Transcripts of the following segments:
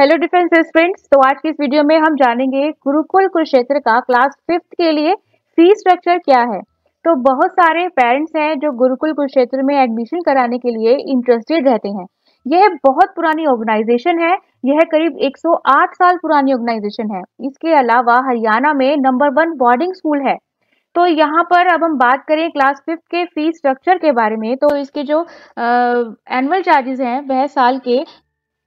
hello defence students तो आज की इस वीडियो में हम जानेंगे गुरुकुल कुरुक्षेत्र का क्लास फिफ्थ के लिए फी स्ट्रक्चर क्या है तो बहुत सारे पेरेंट्स हैं जो गुरुकुल कुरुक्षेत्र में एडमिशन कराने के लिए इंटरेस्टेड रहते हैं यह बहुत पुरानी ऑर्गेनाइजेशन है यह करीब 108 साल पुरानी ऑर्गेनाइजेशन है इसके अलावा हरियाणा में नंबर वन बोर्डिंग स्कूल है तो यहाँ पर अब हम बात करें क्लास फिफ्थ के फीस स्ट्रक्चर के बारे में तो इसके जो एनुअल चार्जेस हैं वह साल के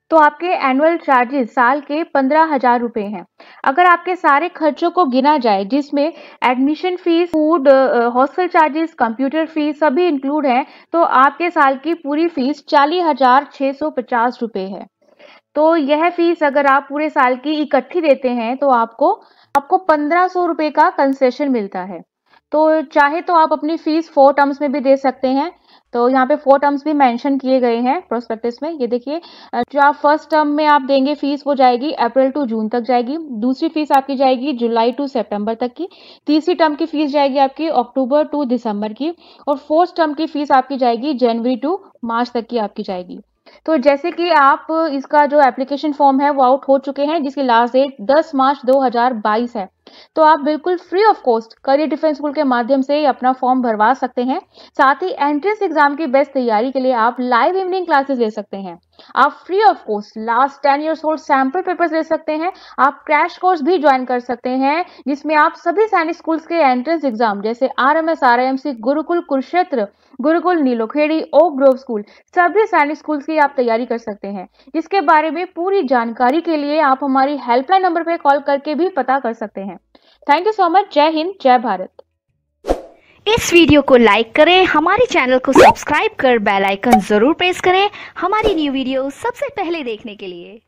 तो आपके एनुअल चार्जेस साल के पंद्रह हजार रुपए हैं अगर आपके सारे खर्चों को गिना जाए जिसमें admission fees food hostel charges computer fees सभी इंक्लूड हैं तो आपके साल की पूरी फीस चालीस हजार छह सौ पचास रुपए है तो यह फीस अगर आप पूरे साल की इकट्ठी देते हैं तो आपको आपको पंद्रह सौ रुपये का कंसेशन मिलता है तो चाहे तो आप अपनी फीस फोर टर्म्स में भी दे सकते हैं तो यहाँ पे फोर टर्म्स भी मेंशन किए गए हैं प्रोस्पेक्टिस में ये देखिए जो आप फर्स्ट टर्म में आप देंगे फीस वो जाएगी अप्रैल टू जून तक जाएगी दूसरी फीस आपकी जाएगी जुलाई टू सितंबर तक की तीसरी टर्म की फीस जाएगी आपकी अक्टूबर टू दिसंबर की और फोर्थ टर्म की फीस आपकी जाएगी जनवरी टू मार्च तक की आपकी जाएगी तो जैसे कि आप इसका जो एप्लीकेशन फॉर्म है वो आउट हो चुके हैं जिसकी लास्ट डेट 10 मार्च 2022 है तो आप बिल्कुल free of cost career defence school के माध्यम से अपना फॉर्म भरवा सकते हैं साथ ही एंट्रेंस एग्जाम की बेस्ट तैयारी के लिए आप लाइव इवनिंग क्लासेस ले सकते हैं आप free of cost last ten years old sample papers ले सकते हैं आप क्रैश कोर्स भी ज्वाइन कर सकते हैं जिसमें आप सभी सैनिक स्कूल्स के एंट्रेंस एग्जाम जैसे R M S R M C Gurukul Kurukshetra Gurukul Nilokheri oak grove school सभी सैनिक स्कूल्स की आप तैयारी कर सकते हैं इसके बारे में पूरी जानकारी के लिए आप हमारी हेल्पलाइन नंबर पर कॉल करके भी पता कर सकते हैं थैंक यू सो मच जय हिंद जय भारत इस वीडियो को लाइक करें हमारे चैनल को सब्सक्राइब कर बेल आइकन जरूर प्रेस करें हमारी न्यू वीडियो सबसे पहले देखने के लिए